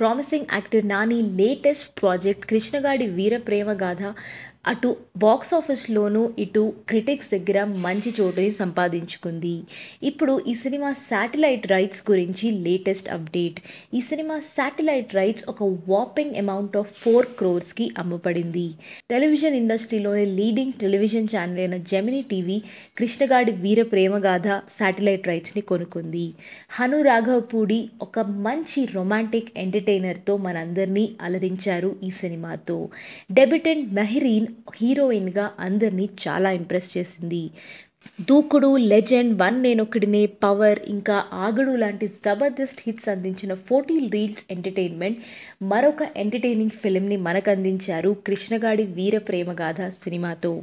promising actor Nani latest project Krishnagaadi Veera Prema Gaadha అటు box ఆఫీస్లోనూ ఇటు critics దగ్గర మంచి చోటుని సంపాదించుకుంది ఇప్పుడు ఈ సినిమా శాటిలైట్ రైట్స్ గురించి లేటెస్ట్ అప్డేట్ ఈ సినిమా శాటిలైట్ రైట్స్ ఒక వాపింగ్ అమౌంట్ ఆఫ్ ఫోర్ క్రోర్స్కి అమ్మబడింది టెలివిజన్ ఇండస్ట్రీలోని లీడింగ్ టెలివిజన్ ఛానల్ అయిన జెమిని టీవీ కృష్ణగాడి వీర ప్రేమగాథ శాటిలైట్ రైట్స్ని కొనుక్కుంది హను రాఘవపూడి ఒక మంచి రొమాంటిక్ ఎంటర్టైనర్తో మనందరినీ అలరించారు ఈ సినిమాతో డెబిటెంట్ మెహరీన్ హీరోయిన్గా అందరినీ చాలా ఇంప్రెస్ చేసింది దూకుడు లెజెండ్ వన్ నేనొక్కడినే పవర్ ఇంకా ఆగడు లాంటి జబర్దస్త్ హిట్స్ అందించిన ఫోర్టీ రీల్స్ ఎంటర్టైన్మెంట్ మరొక ఎంటర్టైనింగ్ ఫిలింని మనకు అందించారు కృష్ణగాడి వీర ప్రేమగాథ సినిమాతో